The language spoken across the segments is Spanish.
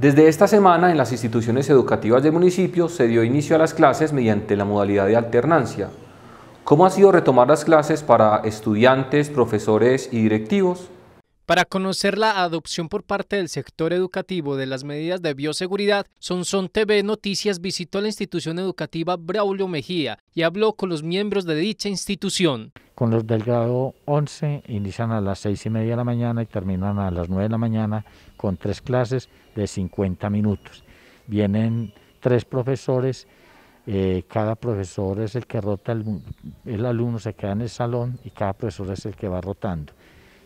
Desde esta semana en las instituciones educativas de municipio se dio inicio a las clases mediante la modalidad de alternancia. ¿Cómo ha sido retomar las clases para estudiantes, profesores y directivos? Para conocer la adopción por parte del sector educativo de las medidas de bioseguridad, Sonson TV Noticias visitó la institución educativa Braulio Mejía y habló con los miembros de dicha institución. Con los del grado 11 inician a las 6 y media de la mañana y terminan a las 9 de la mañana con tres clases de 50 minutos. Vienen tres profesores, eh, cada profesor es el que rota, el alumno se queda en el salón y cada profesor es el que va rotando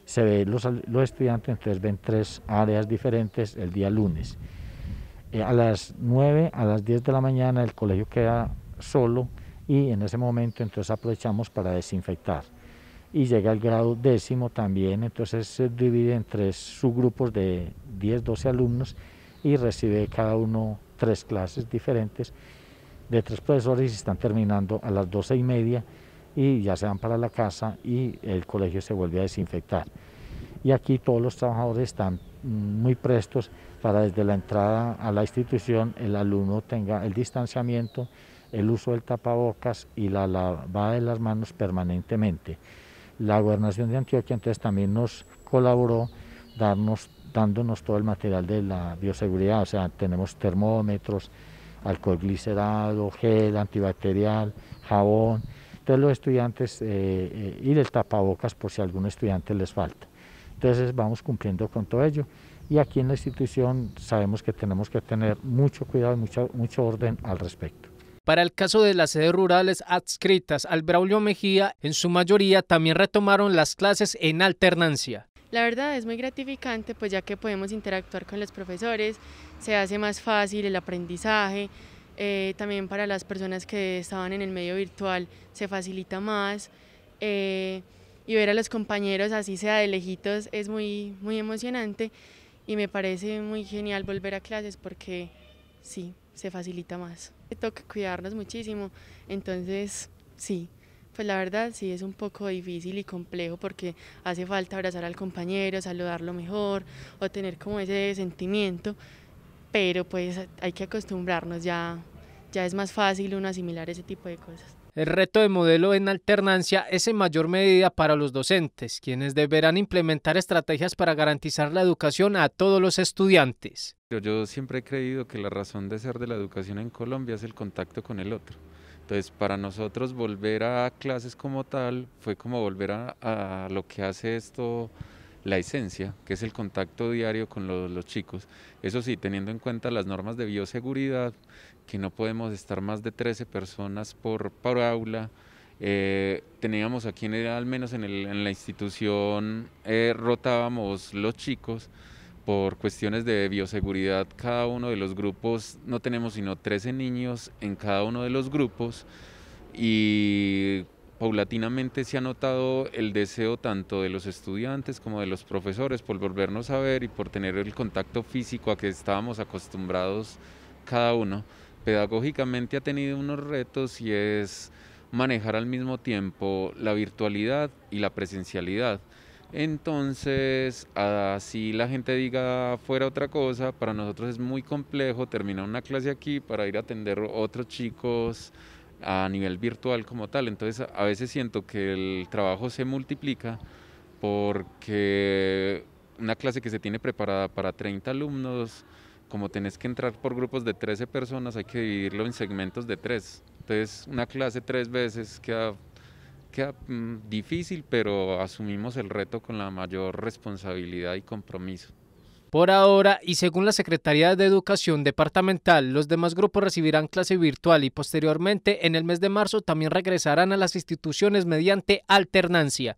se ve los, estudiantes, entonces ven tres áreas diferentes el día lunes. Eh, a las 9, a las 10 de la mañana el colegio queda solo y en ese momento entonces aprovechamos para desinfectar. Y llega el grado décimo también, entonces se divide en tres subgrupos de 10, 12 alumnos y recibe cada uno tres clases diferentes de tres profesores y están terminando a las 12 y media y ya se van para la casa y el colegio se vuelve a desinfectar. Y aquí todos los trabajadores están mm, muy prestos para desde la entrada a la institución el alumno tenga el distanciamiento, el uso del tapabocas y la lavada de las manos permanentemente. La gobernación de Antioquia entonces también nos colaboró darnos, dándonos todo el material de la bioseguridad, o sea, tenemos termómetros, alcohol glicerado, gel antibacterial, jabón, entonces los estudiantes eh, eh, y les tapabocas por si algún estudiante les falta. Entonces vamos cumpliendo con todo ello. Y aquí en la institución sabemos que tenemos que tener mucho cuidado y mucho, mucho orden al respecto. Para el caso de las sedes rurales adscritas al Braulio Mejía, en su mayoría también retomaron las clases en alternancia. La verdad es muy gratificante, pues ya que podemos interactuar con los profesores, se hace más fácil el aprendizaje, eh, también para las personas que estaban en el medio virtual se facilita más. Eh, y ver a los compañeros así sea de lejitos es muy, muy emocionante y me parece muy genial volver a clases porque sí, se facilita más. Toca cuidarnos muchísimo, entonces sí, pues la verdad sí es un poco difícil y complejo porque hace falta abrazar al compañero, saludarlo mejor o tener como ese sentimiento, pero pues hay que acostumbrarnos, ya, ya es más fácil uno asimilar ese tipo de cosas. El reto de modelo en alternancia es en mayor medida para los docentes, quienes deberán implementar estrategias para garantizar la educación a todos los estudiantes. Yo siempre he creído que la razón de ser de la educación en Colombia es el contacto con el otro. Entonces, para nosotros volver a clases como tal fue como volver a, a lo que hace esto la esencia, que es el contacto diario con los, chicos. Eso sí, teniendo en cuenta las normas de bioseguridad, que no podemos estar más de 13 personas por, por aula. Eh, teníamos aquí, en al menos en, la institución, eh, rotábamos los chicos por cuestiones de bioseguridad. Cada uno de los grupos, no tenemos sino 13 niños en cada uno de los grupos y paulatinamente se ha notado el deseo tanto de los estudiantes como de los profesores por volvernos a ver y por tener el contacto físico a que estábamos acostumbrados cada uno. Pedagógicamente ha tenido unos retos y es manejar al mismo tiempo la virtualidad y la presencialidad. Entonces, así la gente diga fuera otra cosa, para nosotros es muy complejo terminar una clase aquí para ir a atender otros chicos a nivel virtual como tal. Entonces a veces siento que el trabajo se multiplica porque una clase que se tiene preparada para 30 alumnos, como tenés que entrar por grupos de 13 personas, hay que dividirlo en segmentos de tres Entonces una clase tres veces queda, queda mm, difícil, pero asumimos el reto con la mayor responsabilidad y compromiso. Por ahora, y según la Secretaría de Educación Departamental, los demás grupos recibirán clase virtual y posteriormente, en el mes de marzo, también regresarán a las instituciones mediante alternancia.